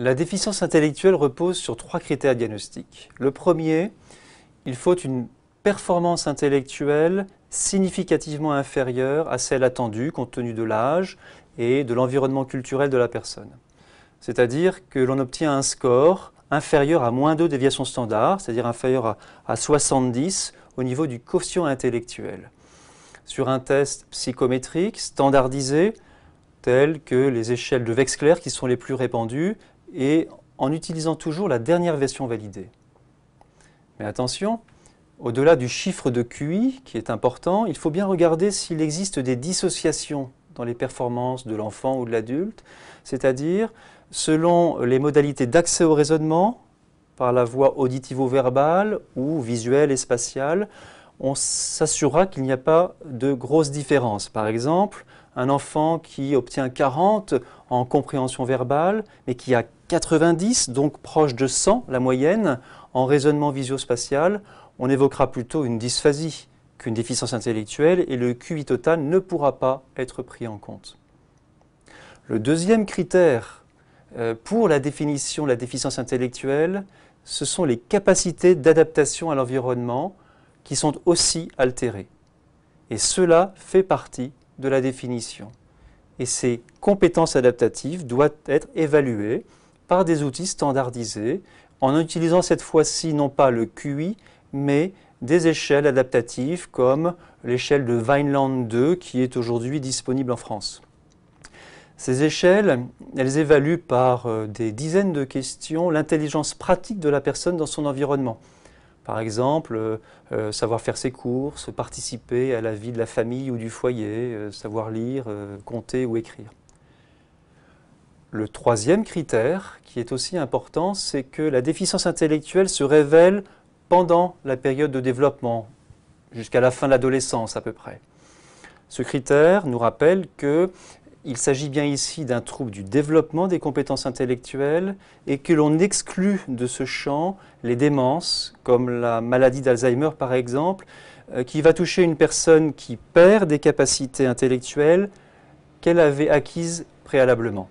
La déficience intellectuelle repose sur trois critères diagnostiques. Le premier, il faut une performance intellectuelle significativement inférieure à celle attendue compte tenu de l'âge et de l'environnement culturel de la personne. C'est-à-dire que l'on obtient un score inférieur à moins 2 déviations standard, c'est-à-dire inférieur à, 70 au niveau du quotient intellectuel. Sur un test psychométrique standardisé, tel que les échelles de Wechsler qui sont les plus répandues, et en utilisant toujours la dernière version validée. Mais attention, au-delà du chiffre de QI, qui est important, il faut bien regarder s'il existe des dissociations dans les performances de l'enfant ou de l'adulte, c'est-à-dire selon les modalités d'accès au raisonnement, par la voie auditivo-verbale ou visuelle et spatiale, on s'assurera qu'il n'y a pas de grosses différences. Par exemple, un enfant qui obtient 40 en compréhension verbale, mais qui a 90, donc proche de 100, la moyenne, en raisonnement visio-spatial, on évoquera plutôt une dysphasie qu'une déficience intellectuelle et le QI total ne pourra pas être pris en compte. Le deuxième critère euh, pour la définition de la déficience intellectuelle, ce sont les capacités d'adaptation à l'environnement qui sont aussi altérées. Et cela fait partie de la définition. Et ces compétences adaptatives doivent être évaluées par des outils standardisés en utilisant cette fois-ci non pas le QI, mais des échelles adaptatives comme l'échelle de Vineland 2 qui est aujourd'hui disponible en France. Ces échelles, elles évaluent par euh, des dizaines de questions l'intelligence pratique de la personne dans son environnement. Par exemple, euh, euh, savoir faire ses courses, participer à la vie de la famille ou du foyer, euh, savoir lire, compter ou écrire. Le troisième critère, qui est aussi important, c'est que la déficience intellectuelle se révèle pendant la période de développement, jusqu'à la fin de l'adolescence à peu près. Ce critère nous rappelle que il s'agit bien ici d'un trouble du développement des compétences intellectuelles et que l'on exclut de ce champ les démences, comme la maladie d'Alzheimer par exemple, euh, qui va toucher une personne qui perd des capacités intellectuelles qu'elle avait acquises préalablement.